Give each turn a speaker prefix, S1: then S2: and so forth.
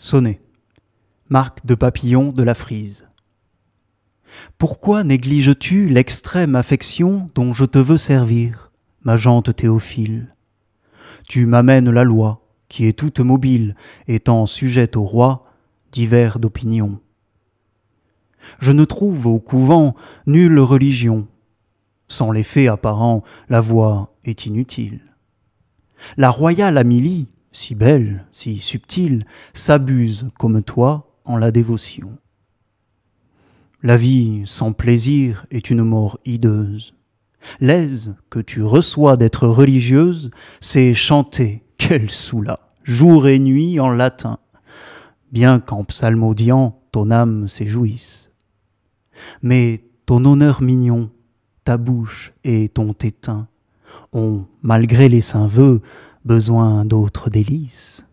S1: Sonnet. Marque de papillon de la frise. Pourquoi négliges-tu l'extrême affection dont je te veux servir, ma jante Théophile Tu m'amènes la loi, qui est toute mobile, étant sujette au roi divers d'opinions. Je ne trouve au couvent nulle religion. Sans les faits apparents, la voix est inutile. La royale Amélie, si belle, si subtile, s'abuse comme toi en la dévotion. La vie sans plaisir est une mort hideuse. L'aise que tu reçois d'être religieuse, c'est chanter, quel soula, jour et nuit en latin, bien qu'en psalmodiant ton âme s'éjouisse. Mais ton honneur mignon, ta bouche et ton tétin ont, malgré les saints vœux, besoin d'autres délices.